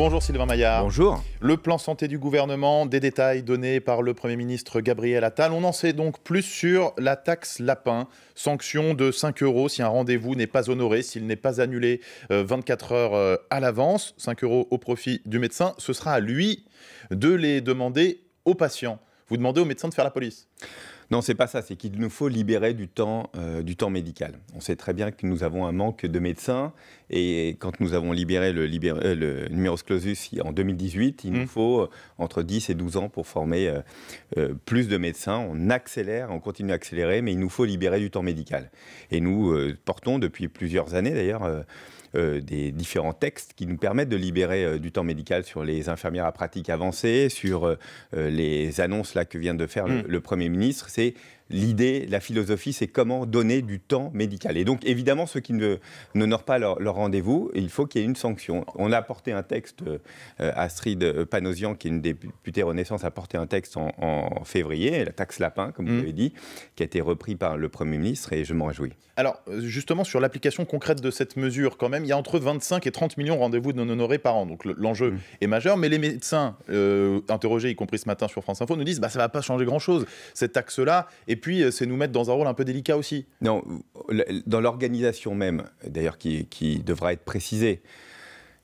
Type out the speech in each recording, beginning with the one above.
Bonjour Sylvain Maillard. Bonjour. Le plan santé du gouvernement, des détails donnés par le Premier ministre Gabriel Attal. On en sait donc plus sur la taxe lapin, sanction de 5 euros si un rendez-vous n'est pas honoré, s'il n'est pas annulé 24 euh, heures euh, à l'avance, 5 euros au profit du médecin. Ce sera à lui de les demander aux patients. Vous demandez au médecin de faire la police non, c'est pas ça. C'est qu'il nous faut libérer du temps, euh, du temps médical. On sait très bien que nous avons un manque de médecins. Et quand nous avons libéré le, euh, numerus clausus en 2018, il nous mmh. faut euh, entre 10 et 12 ans pour former plus de médecins. On accélère, on continue à accélérer, mais il nous faut libérer du temps médical. Et nous portons depuis plusieurs années d'ailleurs euh, des différents textes qui nous permettent de libérer euh, du temps médical sur les infirmières à pratique avancée, sur euh, les annonces là, que vient de faire le, mm. le Premier ministre. C'est l'idée, la philosophie, c'est comment donner du temps médical. Et donc, évidemment, ceux qui n'honorent pas leur, rendez-vous, il faut qu'il y ait une sanction. On a apporté un texte, euh, Astrid euh, Panosian, qui est une députée Renaissance, a apporté un texte en, février, la taxe lapin, comme vous mm. l'avez dit, qui a été repris par le Premier ministre, et je m'en réjouis. Alors, euh, justement, sur l'application concrète de cette mesure, quand même, il y a entre 25 et 30 millions de rendez-vous non honorés par an. Donc, l'enjeu mm. est majeur, mais les médecins interrogés, y compris ce matin sur France Info, nous disent bah, ça ne va pas changer grand-chose, cette taxe-là. Et et puis, euh, c'est nous mettre dans un rôle un peu délicat aussi. Non, dans l'organisation même, d'ailleurs, qui devra être précisée.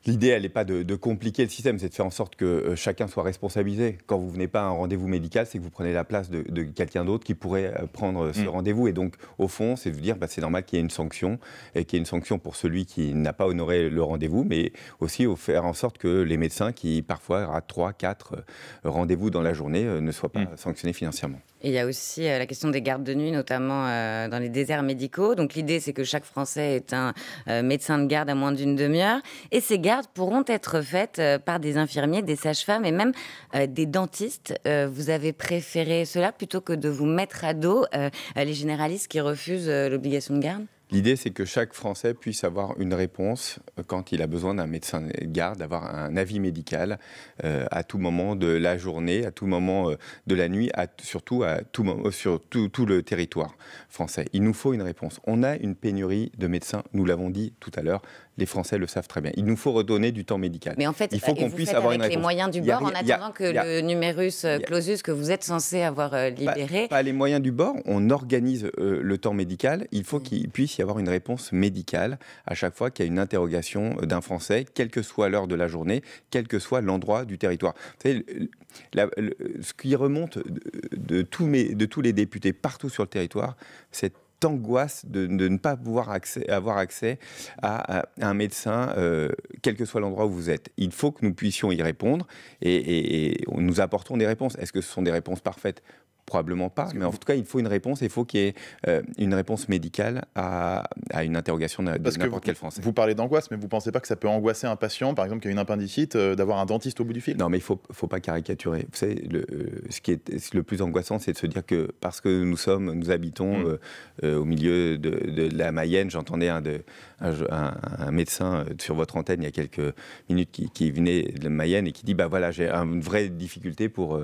L'idée, elle n'est pas de, compliquer le système, c'est de faire en sorte que euh, chacun soit responsabilisé. Quand vous venez pas à un rendez-vous médical, c'est que vous prenez la place de, quelqu'un d'autre qui pourrait euh, prendre euh, ce mm. rendez-vous. Et donc, au fond, c'est de dire, bah, c'est normal qu'il y ait une sanction, et qu'il y ait une sanction pour celui qui n'a pas honoré le rendez-vous, mais aussi au faire en sorte que les médecins qui parfois à 3, 4 rendez-vous dans la journée ne soient pas mm. sanctionnés financièrement. il y a aussi la question des gardes de nuit, notamment dans les déserts médicaux. Donc l'idée, c'est que chaque Français est un médecin de garde à moins d'une demi-heure. Et ces pourront être faites euh, par des infirmiers, des sages-femmes et même euh, des dentistes. Euh, vous avez préféré cela plutôt que de vous mettre à dos les généralistes qui refusent l'obligation de garde L'idée, c'est que chaque Français puisse avoir une réponse quand il a besoin d'un médecin de garde, d'avoir un avis médical à tout moment de la journée, à tout moment de la nuit, surtout sur tout, le territoire français. Il nous faut une réponse. On a une pénurie de médecins, nous l'avons dit tout à l'heure, les Français le savent très bien. Il nous faut redonner du temps médical. Mais en fait, il faut bah, qu'on puisse avoir les moyens du bord, en attendant que le numerus clausus que vous êtes censé avoir euh, libéré. Pas, les moyens du bord. On organise euh, le temps médical. Il faut mm. qu'il puisse y avoir une réponse médicale à chaque fois qu'il y a une interrogation euh, d'un Français, quelle que soit l'heure de la journée, quel que soit l'endroit du territoire. Vous ce qui remonte de, tous de tous les députés partout sur le territoire, c'est angoisse de, ne pas pouvoir avoir accès à, un médecin, euh, quel que soit l'endroit où vous êtes. Il faut que nous puissions y répondre et, et nous apportons des réponses. Est-ce que ce sont des réponses parfaites Probablement pas, mais en tout cas, il faut une réponse. Il faut qu'il y ait euh, une réponse médicale à, à une interrogation de, n'importe quel Français. Vous parlez d'angoisse, mais vous ne pensez pas que ça peut angoisser un patient, par exemple, qui a une appendicite, euh, d'avoir un dentiste au bout du fil Non, mais il ne faut, faut, pas caricaturer. Vous savez, le, euh, ce qui est le plus angoissant, c'est de se dire que parce que nous sommes, nous habitons mmh. au milieu de, la Mayenne, j'entendais un, un, médecin sur votre antenne il y a quelques minutes qui, venait de Mayenne et qui dit, bah voilà, j'ai une vraie difficulté pour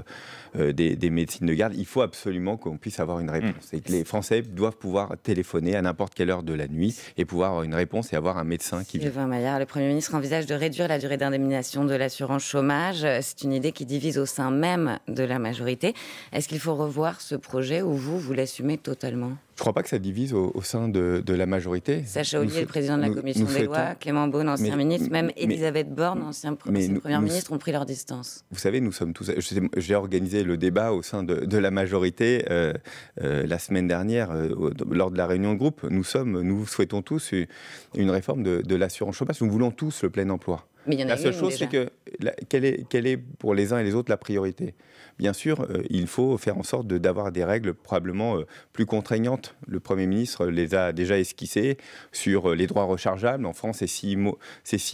des, des, médecines de garde. Il il faut absolument qu'on puisse avoir une réponse. Mmh. Et que les Français doivent pouvoir téléphoner à n'importe quelle heure de la nuit et pouvoir avoir une réponse et avoir un médecin qui vient. Maillard, le Premier ministre envisage de réduire la durée d'indemnisation de l'assurance chômage. C'est une idée qui divise au sein même de la majorité. Est-ce qu'il faut revoir ce projet ou vous, vous l'assumez totalement je ne crois pas que ça divise au, sein de, la majorité. Sacha Ollier, le président de la commission des lois, Clément Beaune, ancien ministre, même Elisabeth Borne, ancienne ancien première ministre, ont pris leur distance. Vous savez, nous sommes tous. J'ai organisé le débat au sein de, la majorité euh, euh, la semaine dernière euh, lors de la réunion de groupe. Nous sommes, nous souhaitons tous une réforme de l'assurance chômage. Nous voulons tous le plein emploi la seule chose, c'est que quelle, est, pour les uns et les autres la priorité Bien sûr, euh, il faut faire en sorte d'avoir des règles probablement euh, plus contraignantes. Le Premier ministre les a déjà esquissées sur euh, les droits rechargeables. En France, c'est six,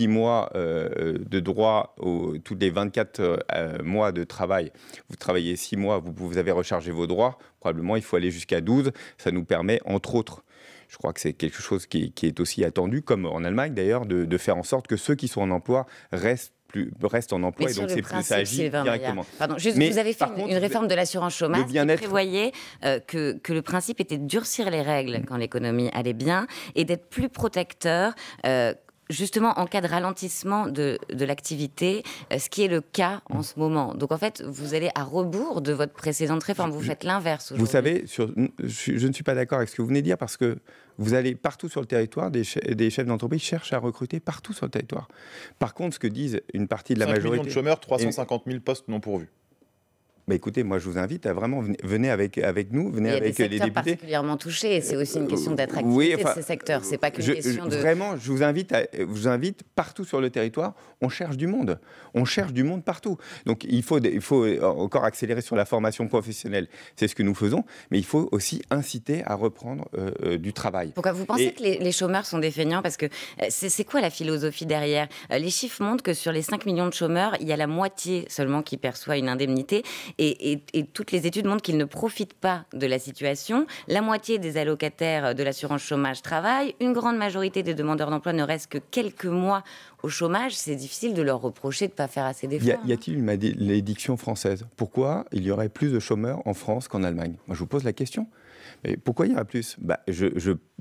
mois de droit au, les 24 mois de travail. Vous travaillez six mois, vous, vous avez rechargé vos droits. Probablement, il faut aller jusqu'à 12. Ça nous permet, entre autres, je crois que c'est quelque chose qui, est aussi attendu, comme en Allemagne d'ailleurs, de, faire en sorte que ceux qui sont en emploi restent en emploi et donc c'est plus ça directement. Pardon, juste, vous avez fait une, réforme de l'assurance chômage qui prévoyait euh, que, le principe était de durcir les règles mm. quand l'économie allait bien et d'être plus protecteur euh, justement en cas de ralentissement de, l'activité, euh, ce qui est le cas en ce moment. Donc en fait, vous allez à rebours de votre précédente réforme, vous faites l'inverse. Vous savez, je, ne suis pas d'accord avec ce que vous venez de dire parce que vous allez partout sur le territoire, des, des chefs d'entreprise cherchent à recruter partout sur le territoire. Par contre, ce que disent une partie de la majorité... 5 millions de chômeurs, 350 000 postes non pourvus. Bah, écoutez, moi je vous invite à vraiment venez avec avec nous, venez avec les députés. Il y euh, particulièrement touchés. C'est aussi une euh, question euh, d'attractivité de ces secteurs. C'est pas qu'une question de. Vraiment, je vous invite, vous invite partout sur le territoire. On cherche du monde. On cherche du monde partout. Donc il faut il faut encore accélérer sur la formation professionnelle. C'est ce que nous faisons, mais il faut aussi inciter à reprendre du travail. Pourquoi vous pensez que les, les, chômeurs sont des feignants Parce que c'est quoi la philosophie derrière Les chiffres montrent que sur les 5 millions de chômeurs, il y a la moitié seulement qui perçoit une indemnité. Et, toutes les études montrent qu'ils ne profitent pas de la situation. La moitié des allocataires de l'assurance chômage travaillent. Une grande majorité des demandeurs d'emploi ne restent que quelques mois au chômage. C'est difficile de leur reprocher de ne pas faire assez d'efforts. Y hein. a-t-il une malédiction française Pourquoi il y aurait plus de chômeurs en France qu'en Allemagne Moi, je vous pose la question. Mais pourquoi il y en a plus bah,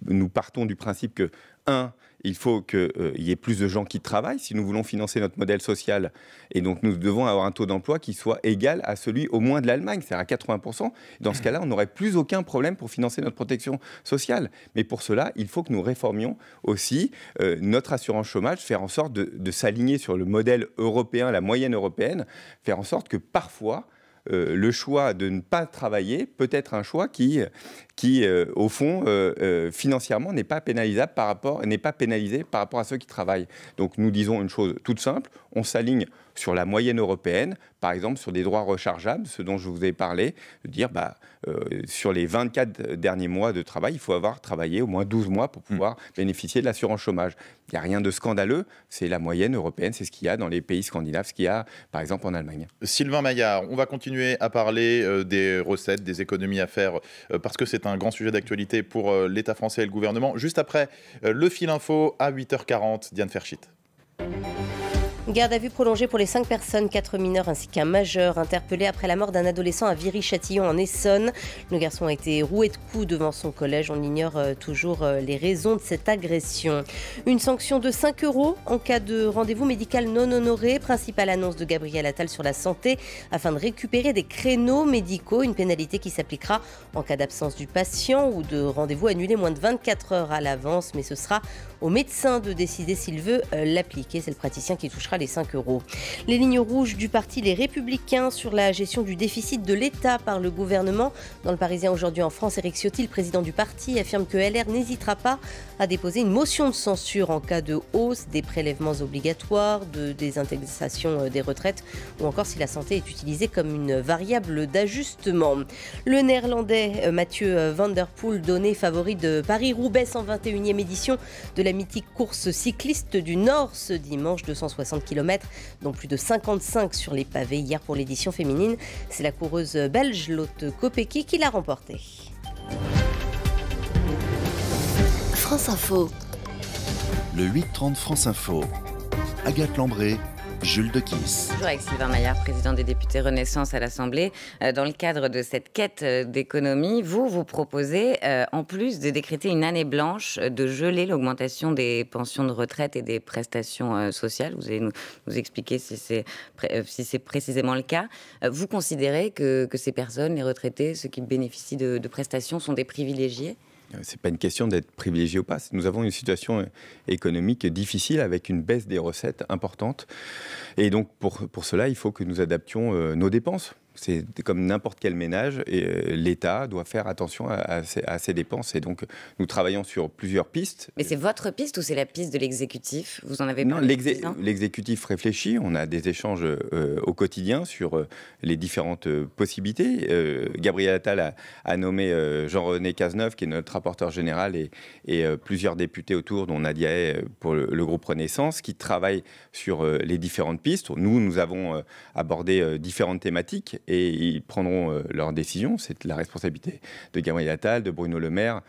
Nous partons du principe que, un, il faut qu'il euh, y ait plus de gens qui travaillent si nous voulons financer notre modèle social. Et donc nous devons avoir un taux d'emploi qui soit égal à celui au moins de l'Allemagne, c'est-à-dire à 80%. Dans ce cas-là, on n'aurait plus aucun problème pour financer notre protection sociale. Mais pour cela, il faut que nous réformions aussi euh, notre assurance chômage, faire en sorte de s'aligner sur le modèle européen, la moyenne européenne, faire en sorte que parfois euh, le choix de ne pas travailler peut être un choix qui, euh, au fond, euh, financièrement, n'est pas pénalisable n'est pas pénalisé par rapport à ceux qui travaillent. Donc nous disons une chose toute simple on s'aligne sur la moyenne européenne, par exemple sur des droits rechargeables, ce dont je vous ai parlé, de dire bah, euh, sur les 24 derniers mois de travail, il faut avoir travaillé au moins 12 mois pour hmm. pouvoir bénéficier de l'assurance chômage. Il n'y a rien de scandaleux, c'est la moyenne européenne, c'est ce qu'il y a dans les pays scandinaves, ce qu'il y a par exemple en Allemagne. Sylvain Maillard, on va continuer à parler euh, des recettes, des économies à faire, euh, parce que c'est un grand sujet d'actualité pour l'État français et le gouvernement. Juste après, le fil info à 8h40, Diane Ferchit. Garde à vue prolongée pour les 5 personnes, 4 mineurs ainsi qu'un majeur interpellé après la mort d'un adolescent à Viry-Châtillon en Essonne. Le garçon a été roué de coups devant son collège. On ignore euh, toujours euh, les raisons de cette agression. Une sanction de 5 euros en cas de rendez-vous médical non honoré. Principale annonce de Gabriel Attal sur la santé afin de récupérer des créneaux médicaux. Une pénalité qui s'appliquera en cas d'absence du patient ou de rendez-vous annulé moins de 24 heures à l'avance. Mais ce sera au médecin de décider s'il veut euh, l'appliquer. C'est le praticien qui touchera les 5 euros. Les lignes rouges du parti Les Républicains sur la gestion du déficit de l'État par le gouvernement. Dans le Parisien aujourd'hui en France, Éric Ciotti, le président du parti, affirme que LR n'hésitera pas à déposer une motion de censure en cas de hausse des prélèvements obligatoires, de désintégration euh, des retraites ou encore si la santé est utilisée comme une variable d'ajustement. Le néerlandais euh, Mathieu euh, Van Der Poel, donné favori de Paris-Roubaix, 21 e édition de la mythique course cycliste du Nord ce dimanche, 260 kilomètres, dont plus de 55 sur les pavés hier pour l'édition féminine. C'est la coureuse belge Lotte Kopecky qui l'a remportée. France Info. Le 8-30 France Info. Agathe Lambré, Jules de Kiss. Bonjour avec Sylvain Maillard, président des députés Renaissance à l'Assemblée. Euh, dans le cadre de cette quête euh, d'économie, vous, vous proposez, euh, en plus de décréter une année blanche, de geler l'augmentation des pensions de retraite et des prestations sociales. Vous allez nous, expliquer si c'est précisément le cas. Vous considérez que, ces personnes, les retraités, ceux qui bénéficient de prestations, sont des privilégiés n'est pas une question d'être privilégié ou pas. Nous avons une situation euh, économique difficile avec une baisse des recettes importante. Et donc, pour, pour cela, il faut que nous adaptions euh, nos dépenses. C'est comme n'importe quel ménage, et euh, l'État doit faire attention à, ses, dépenses. Et donc, nous travaillons sur plusieurs pistes. Mais c'est votre piste ou c'est la piste de l'exécutif Vous en avez Non, l'exécutif réfléchit. On a des échanges euh, au quotidien sur euh, les différentes possibilités. Gabriel Attal a, nommé Jean-René Cazeneuve, qui est notre rapporteur général, et, plusieurs députés autour, dont Nadia pour le, le, groupe Renaissance, qui travaillent sur les différentes pistes. Nous, nous avons abordé différentes thématiques et ils prendront euh, leurs décisions. C'est la responsabilité de Gabriel Attal, de Bruno Le Maire.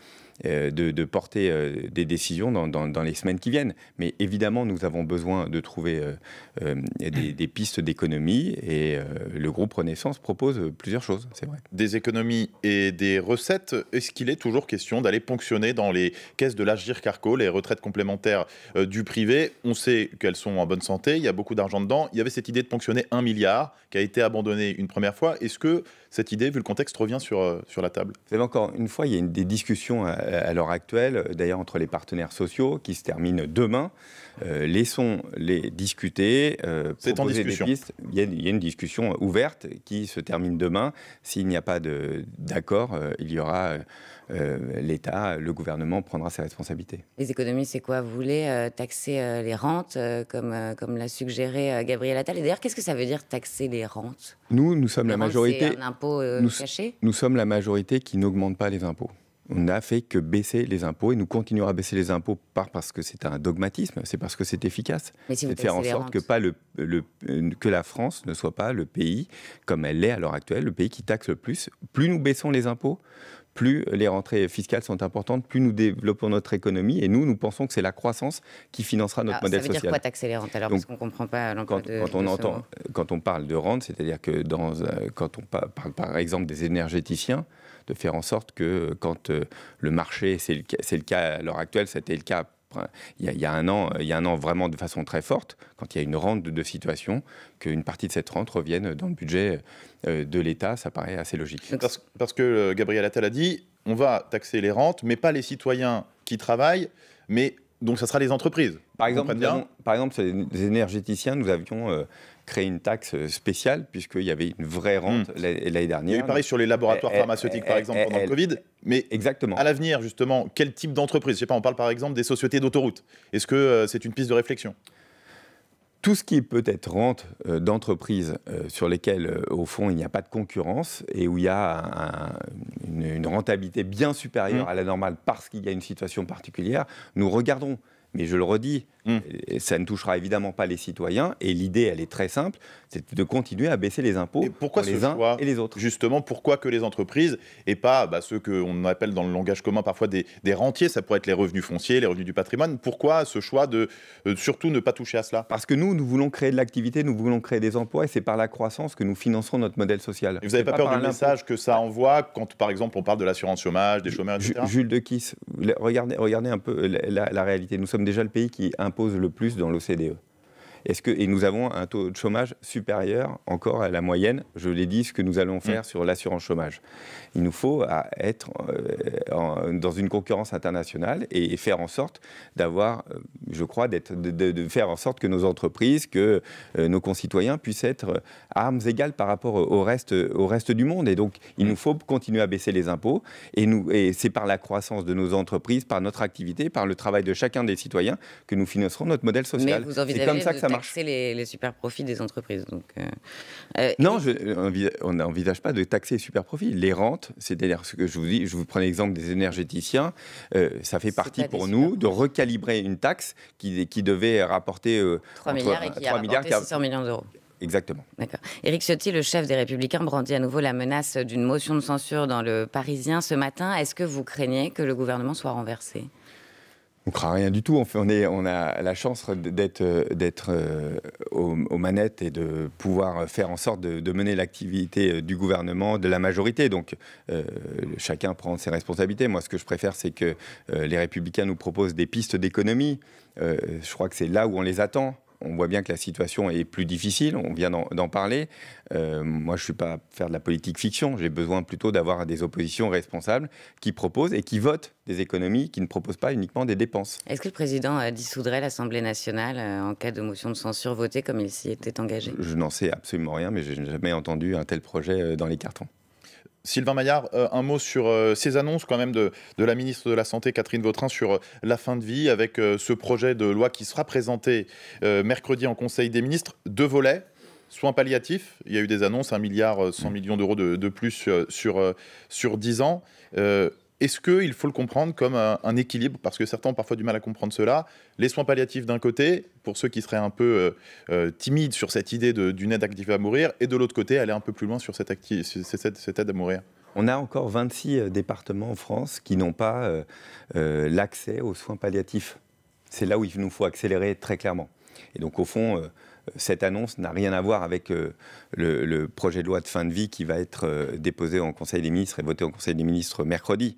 Euh, de, porter euh, des décisions dans, les semaines qui viennent. Mais évidemment, nous avons besoin de trouver des, pistes d'économie et le groupe Renaissance propose plusieurs choses, c'est vrai. Des économies et des recettes, est-ce qu'il est toujours question d'aller ponctionner dans les caisses de l'Agir Carco les retraites complémentaires du privé On sait qu'elles sont en bonne santé, il y a beaucoup d'argent dedans. Il y avait cette idée de ponctionner un milliard qui a été abandonné une première fois. Est-ce que cette idée, vu le contexte, revient sur, euh, sur la table Vous encore une fois, il y a une, des discussions à, l'heure actuelle, euh, d'ailleurs entre les partenaires sociaux, qui se terminent demain. Euh, Laissons-les discuter, C'est en discussion. Il y, a, une discussion ouverte qui se termine demain. S'il n'y a pas d'accord, il y aura... L'État, le gouvernement prendra ses responsabilités. Les économistes, c'est quoi Vous voulez taxer les rentes, comme, comme l'a suggéré Gabriel Attal Et d'ailleurs, qu'est-ce que ça veut dire taxer les rentes Nous, nous sommes la majorité. Euh, nous, Nous sommes la majorité qui n'augmente pas les impôts. On n'a fait que baisser les impôts et nous continuerons à baisser les impôts, pas parce que c'est un dogmatisme, c'est parce que c'est efficace. c'est de faire en sorte que, pas euh, que la France ne soit pas le pays, comme elle l'est à l'heure actuelle, le pays qui taxe le plus. Plus nous baissons les impôts, plus les rentrées fiscales sont importantes, plus nous développons notre économie. Et nous, nous pensons que c'est la croissance qui financera notre modèle social. Ça veut dire quoi alors Parce qu'on ne comprend pas quand, de, on entend, quand on parle de rente, c'est-à-dire que euh, quand on parle par exemple des énergéticiens, de faire en sorte que euh, quand euh, le marché, c'est le, le, cas à l'heure actuelle, c'était le cas il y, a, un an, euh, il y a un an vraiment de façon très forte, quand il y a une rente de, situation, qu'une partie de cette rente revienne dans le budget euh, de l'État, ça paraît assez logique. Parce, parce, que euh, Gabriel Attal a dit, on va taxer les rentes, mais pas les citoyens qui travaillent, mais donc ça sera les entreprises. Par exemple, par exemple, les énergéticiens, nous avions euh, créé une taxe euh, spéciale puisqu'il y avait une vraie rente hmm. l'année dernière. Il y a eu pareil sur les laboratoires pharmaceutiques, par exemple, pendant le Covid. Mais exactement. à l'avenir, justement, quel type d'entreprise Je sais pas, on parle par exemple des sociétés d'autoroutes. Est-ce que euh, c'est une piste de réflexion tout ce qui peut être rente euh, d'entreprises euh, sur lesquelles, euh, au fond, il n'y a pas de concurrence et où il y a une, rentabilité bien supérieure mmh. à la normale parce qu'il y a une situation particulière, nous regardons. Mais je le redis, Hum. ça ne touchera évidemment pas les citoyens. Et l'idée, elle est très simple, c'est de continuer à baisser les impôts pour les uns et les autres. Justement, pourquoi que les entreprises et pas bah, ceux qu'on appelle dans le langage commun parfois des, rentiers, ça pourrait être les revenus fonciers, les revenus du patrimoine. Pourquoi ce choix de euh, surtout ne pas toucher à cela Parce que nous, nous voulons créer de l'activité, nous voulons créer des emplois et c'est par la croissance que nous financerons notre modèle social. Et vous n'avez pas, peur du message que ça envoie quand, par exemple, on parle de l'assurance chômage, des chômeurs, etc. Jules de Kiss, regardez, regardez un peu la, réalité. Nous sommes déjà le pays qui impose pose le plus dans l'OCDE. Est-ce que, et nous avons un taux de chômage supérieur encore à la moyenne, je l'ai dit, ce que nous allons faire mm. sur l'assurance chômage. Il nous faut être euh, dans une concurrence internationale et faire en sorte d'avoir, euh, je crois, d'être, de, faire en sorte que nos entreprises, que euh, nos concitoyens puissent être armes égales par rapport au reste, au reste du monde. Et donc, il mm. nous faut continuer à baisser les impôts. Et, nous, et c'est par la croissance de nos entreprises, par notre activité, par le travail de chacun des citoyens que nous financerons notre modèle social. C'est comme ça que ça taxer les, super profits des entreprises. Donc, euh, euh, non, on n'envisage pas de taxer les super profits. Les rentes, c'est-à-dire ce que je vous dis, je vous prends l'exemple des énergéticiens, euh, ça fait partie pour nous de recalibrer une taxe qui, devait rapporter 3 milliards et qui a rapporté millions d'euros. Exactement. D'accord. Éric Ciotti, le chef des Républicains, brandit à nouveau la menace d'une motion de censure dans le Parisien ce matin. Est-ce que vous craignez que le gouvernement soit renversé on ne craint rien du tout. On, on, a la chance d'être, euh, d'être euh, aux, manettes et de pouvoir faire en sorte de, mener l'activité euh, du gouvernement, de la majorité. Donc chacun prend ses responsabilités. Moi, ce que je préfère, c'est que les républicains nous proposent des pistes d'économie. je crois que c'est là où on les attend on voit bien que la situation est plus difficile, on vient d'en parler. Euh, moi, je ne suis pas à faire de la politique fiction, j'ai besoin plutôt d'avoir des oppositions responsables qui proposent et qui votent des économies, qui ne proposent pas uniquement des dépenses. Est-ce que le président euh, dissoudrait l'Assemblée nationale euh, en cas de motion de censure votée comme il s'y était engagé je n'en sais absolument rien, mais je n'ai jamais entendu un tel projet dans les cartons. Sylvain Maillard, euh, un mot sur euh, ces annonces quand même de, la ministre de la Santé, Catherine Vautrin, sur euh, la fin de vie, avec ce projet de loi qui sera présenté mercredi en Conseil des ministres. Deux volets, soins palliatifs, il y a eu des annonces, 1 milliard 100 mmh. millions d'euros de, plus sur, sur 10 ans. Est-ce qu'il faut le comprendre comme un, équilibre Parce que certains ont parfois du mal à comprendre cela. Les soins palliatifs d'un côté, pour ceux qui seraient un peu euh, euh, timides sur cette idée d'une aide active à mourir, et de l'autre côté, aller un peu plus loin sur cette, cette, aide à mourir. On a encore 26 euh, départements en France qui n'ont pas l'accès aux soins palliatifs. C'est là où il nous faut accélérer très clairement. Et donc, au fond, cette annonce n'a rien à voir avec euh, le, projet de loi de fin de vie qui va être euh, déposé en Conseil des ministres et voté en Conseil des ministres mercredi.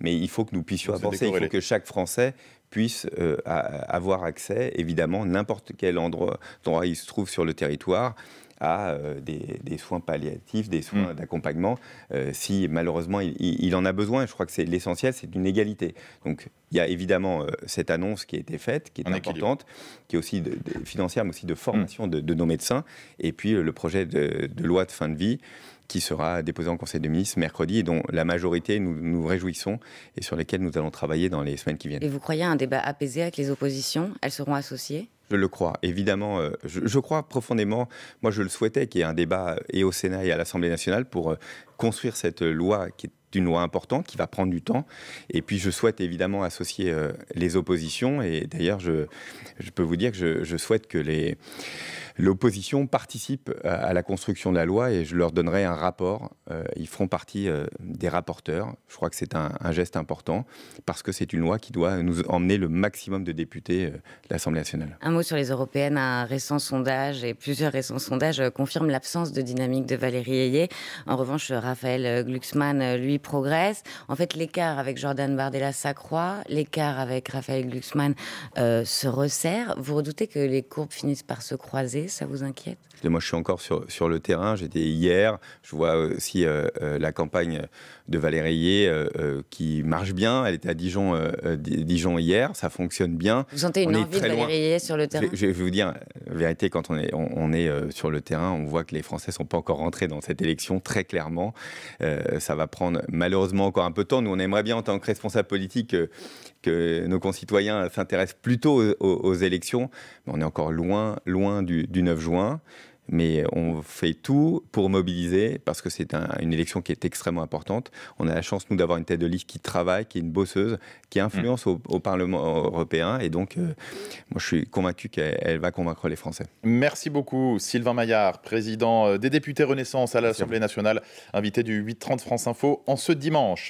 Mais il faut que nous puissions avancer, il faut que chaque Français puisse euh, avoir accès, évidemment, n'importe quel endroit, endroit il se trouve sur le territoire, à euh, des, soins palliatifs, des soins mm. d'accompagnement, euh, si malheureusement il, en a besoin. Je crois que c'est l'essentiel, c'est d'une égalité. Donc il y a évidemment euh, cette annonce qui a été faite, qui est importante, qui est aussi de, financière, mais aussi de formation mm. de, nos médecins, et puis le projet de, loi de fin de vie qui sera déposé en Conseil des ministres mercredi et dont la majorité nous nous réjouissons et sur lesquels nous allons travailler dans les semaines qui viennent. Et vous croyez à un débat apaisé avec les oppositions Elles seront associées euh, je le crois, évidemment. je, crois profondément, moi je le souhaitais qu'il y ait un débat euh, et au Sénat et à l'Assemblée nationale pour euh, construire cette loi qui est d'une loi importante qui va prendre du temps. Et puis je souhaite évidemment associer euh, les oppositions. Et d'ailleurs, je, je, peux vous dire que je, souhaite que les, l'opposition participe euh, à, la construction de la loi et je leur donnerai un rapport. Euh, ils feront partie des rapporteurs. Je crois que c'est un, un, geste important parce que c'est une loi qui doit nous emmener le maximum de députés de l'Assemblée nationale. Un mot sur les européennes. Un récent sondage et plusieurs récents sondages confirment l'absence de dynamique de Valérie Ayé. En revanche, Raphaël Glucksmann, lui, progresse. En fait, l'écart avec Jordan Bardella s'accroît, l'écart avec Raphaël Glucksmann euh, se resserre. Vous redoutez que les courbes finissent par se croiser Ça vous inquiète Moi, je suis encore sur, sur le terrain. J'étais hier. Je vois aussi euh, euh, la campagne de Valérie euh, euh, qui marche bien. Elle était à euh, Dijon, hier, ça fonctionne bien. Vous sentez une envie de Valérie sur le terrain je, vais vous dire, la vérité, quand on est, sur le terrain, on voit que les Français ne sont pas encore rentrés dans cette élection, très clairement. ça va prendre malheureusement encore un peu de temps. Nous, on aimerait bien, en tant que responsable politique, que nos concitoyens s'intéressent plutôt aux, élections, mais on est encore loin, loin du, du 9 juin mais on fait tout pour mobiliser parce que c'est une élection qui est extrêmement importante. On a la chance, nous, d'avoir une tête de liste qui travaille, qui est une bosseuse, qui influence mm. au, Parlement européen. Et donc, euh, moi, je suis convaincu qu'elle va convaincre les Français. Merci beaucoup, Sylvain Maillard, président euh, des députés Renaissance à l'Assemblée nationale, invité du 830 France Info en ce dimanche.